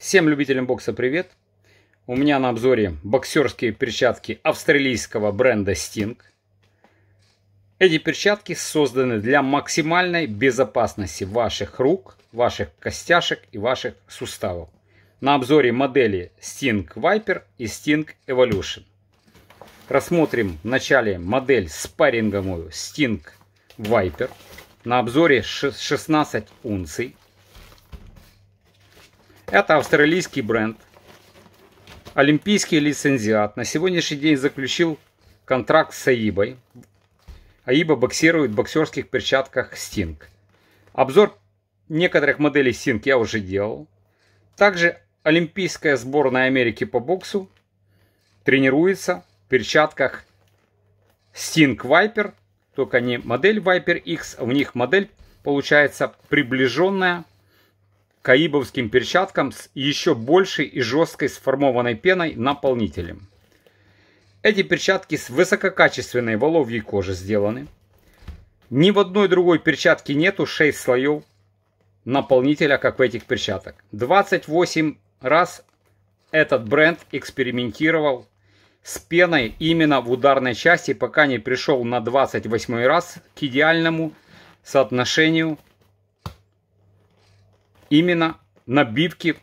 Всем любителям бокса привет! У меня на обзоре боксерские перчатки австралийского бренда Sting. Эти перчатки созданы для максимальной безопасности ваших рук, ваших костяшек и ваших суставов. На обзоре модели Sting Viper и Sting Evolution. Рассмотрим вначале модель спарринговую Sting Viper на обзоре 16 унций. Это австралийский бренд. Олимпийский лицензиат на сегодняшний день заключил контракт с Аибой. Аиба боксирует в боксерских перчатках Sting. Обзор некоторых моделей Sting я уже делал. Также Олимпийская сборная Америки по боксу тренируется в перчатках Sting Viper, только не модель Viper X, а у них модель получается приближенная каибовским перчаткам с еще большей и жесткой сформованной пеной наполнителем. Эти перчатки с высококачественной воловьей кожи сделаны. Ни в одной другой перчатке нету 6 слоев наполнителя, как в этих перчаток. 28 раз этот бренд экспериментировал с пеной именно в ударной части, пока не пришел на 28 раз к идеальному соотношению именно набивки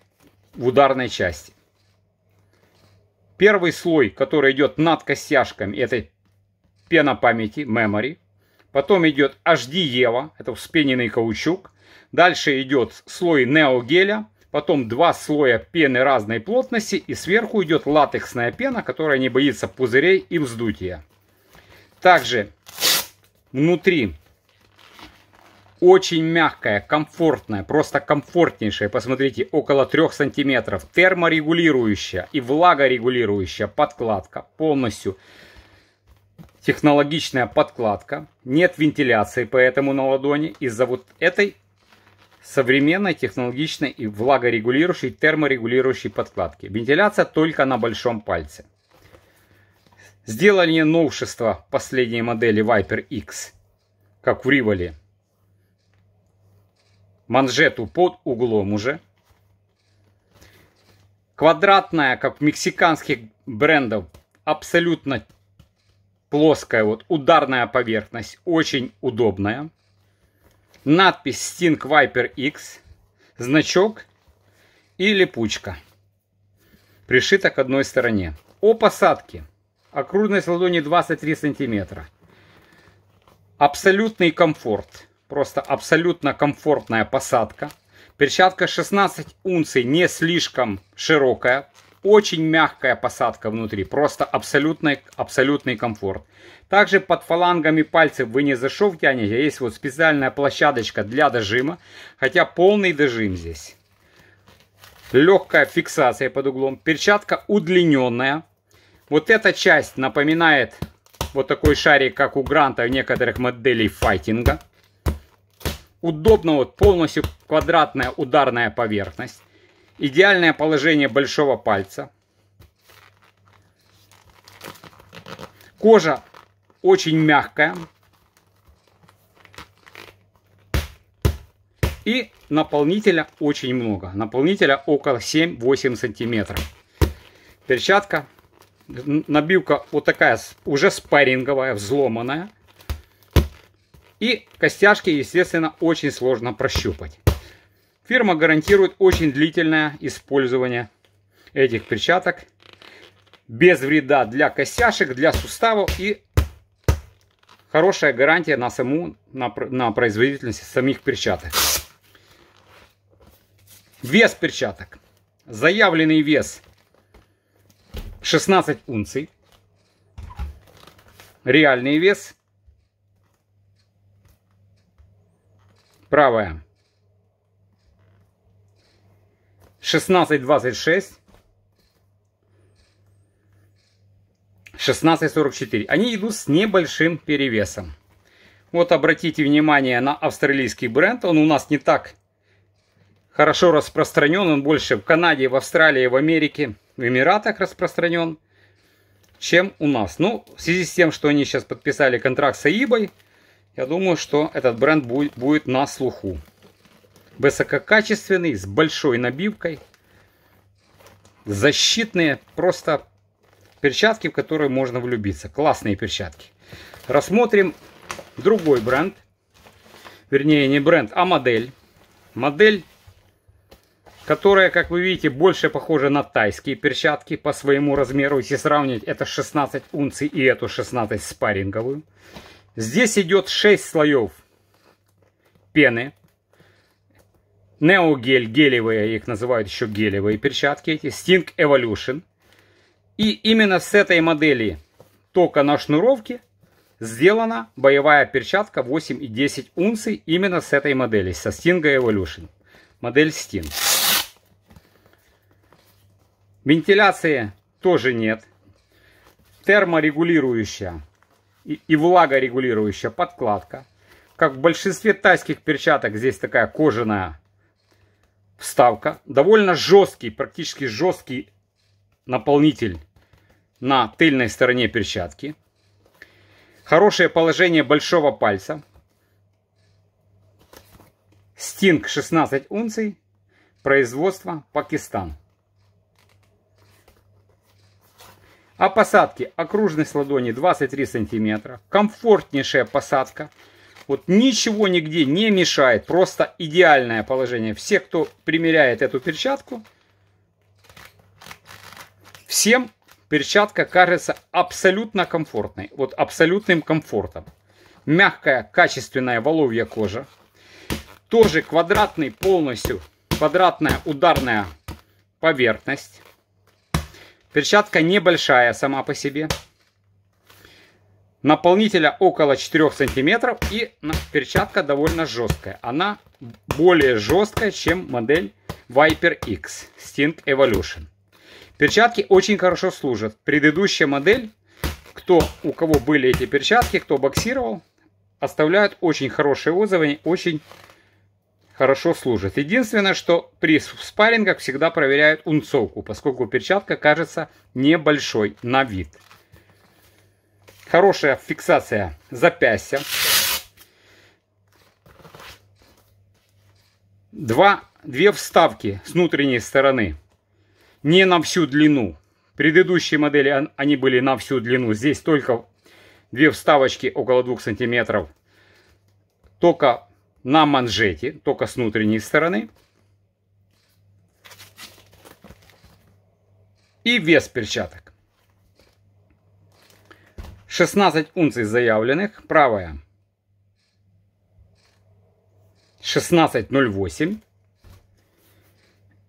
в ударной части. Первый слой, который идет над костяшками, это пена памяти, memory. Потом идет HDEVA, это вспененный каучук. Дальше идет слой неогеля, потом два слоя пены разной плотности и сверху идет латексная пена, которая не боится пузырей и вздутия. Также внутри очень мягкая, комфортная, просто комфортнейшая. Посмотрите, около 3 сантиметров. Терморегулирующая и влагорегулирующая подкладка полностью. Технологичная подкладка. Нет вентиляции поэтому на ладони из-за вот этой современной, технологичной и влагорегулирующей, терморегулирующей подкладки. Вентиляция только на большом пальце. Сделали новшество последней модели Viper X, как в Риволе манжету под углом уже. Квадратная, как мексиканских брендов, абсолютно плоская вот ударная поверхность, очень удобная. Надпись Sting Viper X, значок и липучка. Пришита к одной стороне. О посадке. Окружность ладони 23 сантиметра. Абсолютный комфорт. Просто абсолютно комфортная посадка. Перчатка 16 унций не слишком широкая. Очень мягкая посадка внутри. Просто абсолютный, абсолютный комфорт. Также под фалангами пальцев вы не за шов тянете. А есть вот специальная площадочка для дожима. Хотя полный дожим здесь. Легкая фиксация под углом. Перчатка удлиненная. Вот эта часть напоминает вот такой шарик, как у Гранта в некоторых моделей файтинга. Удобно вот полностью квадратная ударная поверхность. Идеальное положение большого пальца. Кожа очень мягкая. И наполнителя очень много. Наполнителя около 7-8 сантиметров. Перчатка. Набивка вот такая, уже спарринговая, взломанная. И костяшки, естественно, очень сложно прощупать. Фирма гарантирует очень длительное использование этих перчаток. Без вреда для костяшек, для суставов и хорошая гарантия на саму, на, на производительность самих перчаток. Вес перчаток. Заявленный вес 16 унций. Реальный вес Правая. 16.26. 16.44. Они идут с небольшим перевесом. Вот обратите внимание на австралийский бренд. Он у нас не так хорошо распространен. Он больше в Канаде, в Австралии, в Америке, в Эмиратах распространен, чем у нас. Ну, в связи с тем, что они сейчас подписали контракт с Аибой, я думаю, что этот бренд будет, будет на слуху. Высококачественный, с большой набивкой. Защитные просто перчатки, в которые можно влюбиться. Классные перчатки. Рассмотрим другой бренд. Вернее, не бренд, а модель. Модель, которая, как вы видите, больше похожа на тайские перчатки по своему размеру. Если сравнить это 16 унций и эту 16 спарринговую. Здесь идет 6 слоев пены. Неогель, гелевые, их называют еще гелевые перчатки эти, Sting Evolution. И именно с этой модели только на шнуровке сделана боевая перчатка 8 и 10 унций именно с этой модели, со Sting Evolution. Модель Sting. Вентиляции тоже нет. Терморегулирующая и, и влагорегулирующая подкладка. Как в большинстве тайских перчаток, здесь такая кожаная вставка. Довольно жесткий, практически жесткий наполнитель на тыльной стороне перчатки. Хорошее положение большого пальца. Стинг 16 унций. Производство Пакистан. А посадки окружность ладони 23 сантиметра. Комфортнейшая посадка. Вот ничего нигде не мешает. Просто идеальное положение. Все, кто примеряет эту перчатку, всем перчатка кажется абсолютно комфортной. Вот абсолютным комфортом. Мягкая, качественная воловья кожа. Тоже квадратный полностью, квадратная ударная поверхность. Перчатка небольшая сама по себе. Наполнителя около 4 сантиметров и перчатка довольно жесткая. Она более жесткая, чем модель Viper X Sting Evolution. Перчатки очень хорошо служат. Предыдущая модель, кто у кого были эти перчатки, кто боксировал, оставляют очень хорошие отзывы, очень хорошо служит. Единственное, что при спаррингах всегда проверяют унцовку, поскольку перчатка кажется небольшой на вид. Хорошая фиксация запястья. Два, две вставки с внутренней стороны. Не на всю длину. Предыдущие модели они были на всю длину. Здесь только две вставочки около 2 сантиметров. Только на манжете, только с внутренней стороны. И вес перчаток. 16 унций заявленных, правая 16.08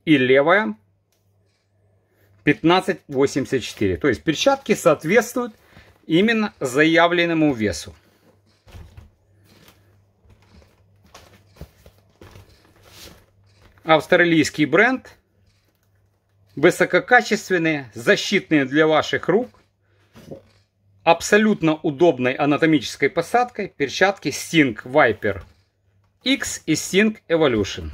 и левая 15.84. То есть перчатки соответствуют именно заявленному весу. австралийский бренд. Высококачественные, защитные для ваших рук. Абсолютно удобной анатомической посадкой перчатки Sting Viper X и Sting Evolution.